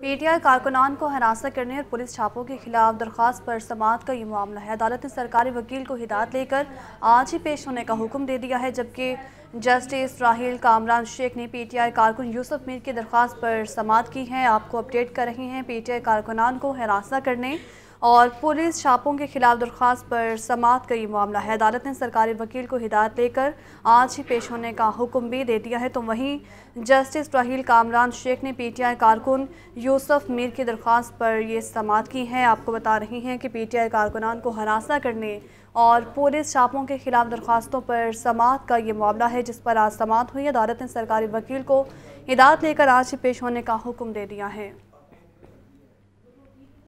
PTI कारकुनान को हरासा करने और पुलिस छापों के खिलाफ दरख्वास्त पर समात का ये मामला है अदालत ने सरकारी वकील को हिदायत लेकर आज ही पेश होने का हुक्म दे दिया है जबकि जस्टिस राहिल कामरान शेख ने पीटीआई कारकुन यूसुफ मीर की दरख्वास्त पर समात की है आपको अपडेट कर रहे हैं पीटीआई कारकुनान को हरासा करने और पुलिस छापों के खिलाफ दरख्वास्त पर समात का ये मामला है अदालत ने सरकारी वकील को हिदायत लेकर आज ही पेश होने का हुक्म भी दे दिया है तो वहीं जस्टिस राहील कामरान शेख ने पीटीआई कारकुन यूसुफ मीर की दरख्वास्त पर यह समात की है आपको बता रही हैं कि पीटीआई कारकुनान को हरासा करने और पुलिस छापों के खिलाफ दरख्वास्तों पर समात का ये मामला है जिस पर आज समात हुई अदालत ने सरकारी वकील को हिदायत लेकर आज ही पेश होने का हुक्म दे दिया है